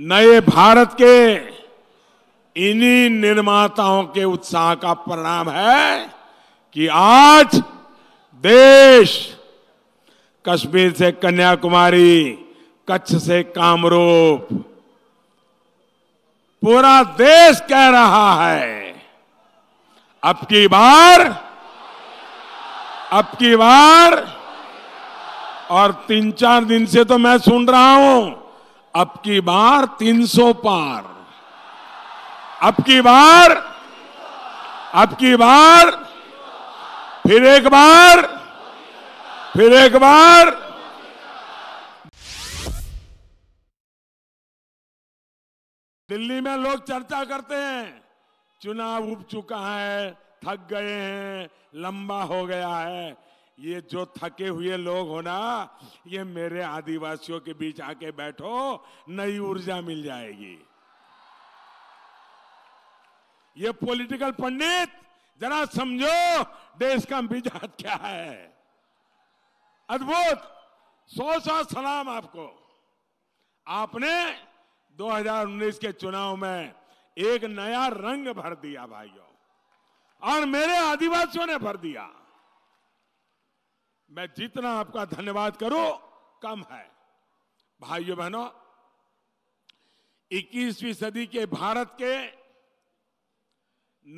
नए भारत के इन्हीं निर्माताओं के उत्साह का परिणाम है कि आज देश कश्मीर से कन्याकुमारी कच्छ से कामरूप पूरा देश कह रहा है अब की बार अब की बार और तीन चार दिन से तो मैं सुन रहा हूं अब की बार 300 पार अब की बार अब की बार फिर एक बार फिर एक बार दिल्ली में लोग चर्चा करते हैं चुनाव उब चुका है थक गए हैं लंबा हो गया है ये जो थके हुए लोग हो ना ये मेरे आदिवासियों के बीच आके बैठो नई ऊर्जा मिल जाएगी ये पॉलिटिकल पंडित जरा समझो देश का मिजाज क्या है अद्भुत सौ सौ सलाम आपको आपने 2019 के चुनाव में एक नया रंग भर दिया भाइयों और मेरे आदिवासियों ने भर दिया मैं जितना आपका धन्यवाद करूं कम है भाइयों बहनों 21वीं सदी के भारत के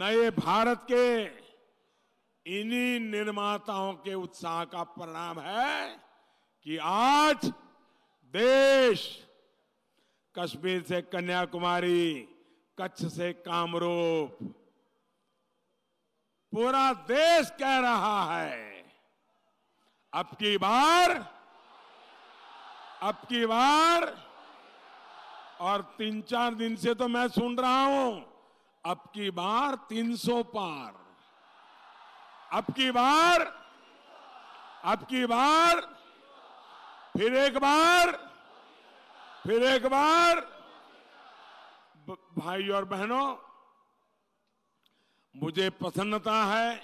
नए भारत के इन्हीं निर्माताओं के उत्साह का परिणाम है कि आज देश कश्मीर से कन्याकुमारी कच्छ से कामरूप पूरा देश कह रहा है अब की बार अब की बार और तीन चार दिन से तो मैं सुन रहा हूं अब की बार 300 पार अब की बार अब की बार फिर एक बार फिर एक बार भाई और बहनों मुझे प्रसन्नता है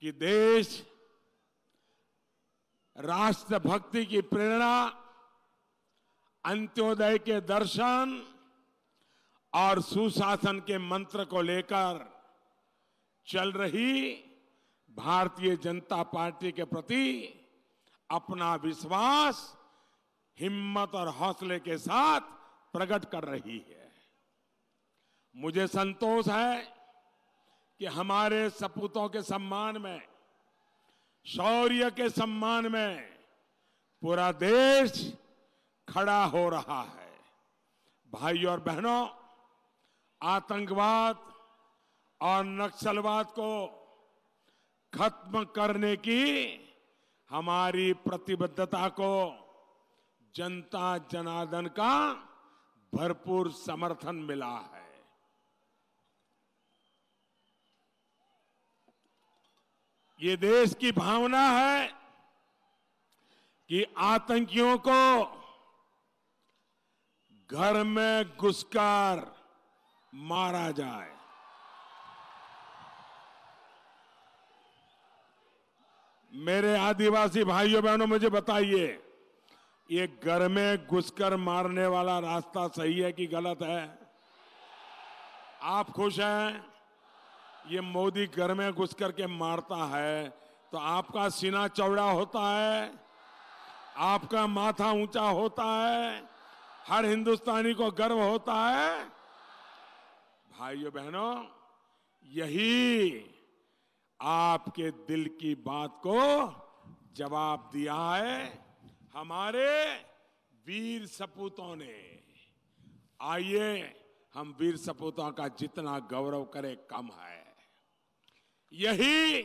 कि देश राष्ट्रभक्ति की प्रेरणा अंत्योदय के दर्शन और सुशासन के मंत्र को लेकर चल रही भारतीय जनता पार्टी के प्रति अपना विश्वास हिम्मत और हौसले के साथ प्रकट कर रही है मुझे संतोष है कि हमारे सपूतों के सम्मान में शौर्य के सम्मान में पूरा देश खड़ा हो रहा है भाई और बहनों आतंकवाद और नक्सलवाद को खत्म करने की हमारी प्रतिबद्धता को जनता जनार्दन का भरपूर समर्थन मिला है ये देश की भावना है कि आतंकियों को घर में घुसकर मारा जाए मेरे आदिवासी भाइयों बहनों मुझे बताइए ये घर में घुसकर मारने वाला रास्ता सही है कि गलत है आप खुश हैं ये मोदी घर में घुस करके मारता है तो आपका सीना चौड़ा होता है आपका माथा ऊंचा होता है हर हिंदुस्तानी को गर्व होता है भाइयों बहनों यही आपके दिल की बात को जवाब दिया है हमारे वीर सपूतों ने आइए हम वीर सपूतों का जितना गौरव करें कम है यही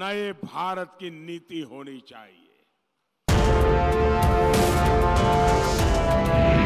नए भारत की नीति होनी चाहिए